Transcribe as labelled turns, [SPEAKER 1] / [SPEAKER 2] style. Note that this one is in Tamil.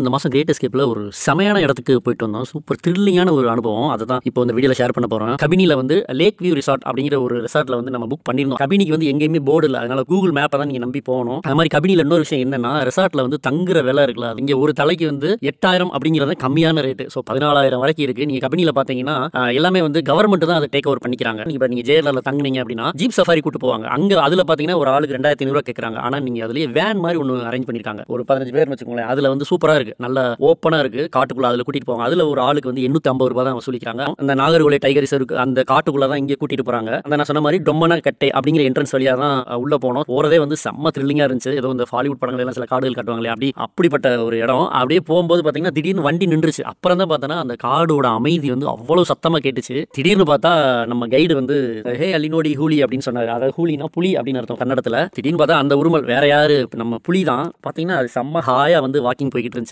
[SPEAKER 1] இந்த மாதம் கிரேட் எஸ்கேப்ல ஒரு செமையான இடத்துக்கு போயிட்டு வந்தோம் சூப்பர் த்ரில்லிங்கான ஒரு அனுபவம் அதை தான் இப்போ இந்த வீடியோவில் ஷேர் பண்ண போகிறோம் கபினியில் வந்து லேக் வியூ ரிசார்ட் அப்படிங்கிற ஒரு ரிசார்ட்ல வந்து நம்ம புக் பண்ணியிருந்தோம் கபினிக்கு வந்து எங்கேயுமே போர்டு இல்லை அதனால கூகுள் மேப்பை தான் நீங்கள் நம்பி போகணும் அது மாதிரி கபினியில் இன்னொரு விஷயம் என்னன்னா ரிசார்ட்டில் வந்து தங்குற விலை இருக்குல்ல இங்கே ஒரு தலைக்கு வந்து எட்டாயிரம் அப்படிங்கிறது கம்மியான ரேட்டு ஸோ பதினாலாயிரம் வரைக்கும் இருக்குது நீங்கள் கபினியில் பார்த்தீங்கன்னா எல்லாமே வந்து கவர்மெண்ட் தான் அதை டேக் ஓவர் பண்ணிக்கிறாங்க இப்போ நீங்கள் ஜெயலலிதா தங்குனீங்க அப்படின்னா ஜீப் சஃபாரி கூட்டு போவாங்க அங்கே அதில் பார்த்தீங்கன்னா ஒரு ஆளுக்கு ரெண்டாயிரத்தி ஐநூறுவா கேட்குறாங்க ஆனா நீங்கள் அதுலேயே வேன் மாதிரி ஒன்று அரேஞ்ச் பண்ணியிருக்காங்க ஒரு பதினஞ்சு பேர் வச்சுக்கோங்களேன் அதில் வந்து சூப்பராக இருக்கு நல்ல ஓப்பனா இருக்கு காட்டுக்குள்ள அதுல கூட்டிட்டு போவாங்க அதுல ஒரு ஆளுக்கு வந்து எண்ணூத்தி ஐம்பது ரூபா தான் வசூலிக்கிறாங்க அந்த நாகர்கோலை டைகர் இருக்கு அந்த காட்டுக்குள்ள தான் இங்கே கூட்டிட்டு போறாங்க அந்த நான் சொன்ன மாதிரி டொம்மனா கட்டை அப்படிங்கிற என்ட்ரன்ஸ் வழியா தான் உள்ள போனோம் போறதே வந்து செம்ம த்ரில்லிங்கா இருந்துச்சு ஏதோ இந்த ஹாலிவுட் படங்கள் எல்லாம் சில காடுகள் கட்டுவாங்களே அப்படி அப்படிப்பட்ட ஒரு இடம் அப்படியே போகும்போது பாத்தீங்கன்னா திடீர்னு வண்டி நின்றுச்சு அப்புறம் தான் பாத்தோம்னா அந்த காடோட அமைதி வந்து அவ்வளவு சத்தமா கேட்டுச்சு திடீர்னு பார்த்தா நம்ம கைடு வந்து ஹே அலினோடி ஹூலி அப்படின்னு சொன்னாரு அதாவது ஹூலினா புலி அப்படின்னு அர்த்தம் கன்னடத்துல திடீர்னு பார்த்தா அந்த உருமல் வேற யாரு நம்ம புலி தான் பாத்தீங்கன்னா அது செம்ம ஹாயா வந்து வாக்கிங் போய்கிட்டு இருந்துச்சு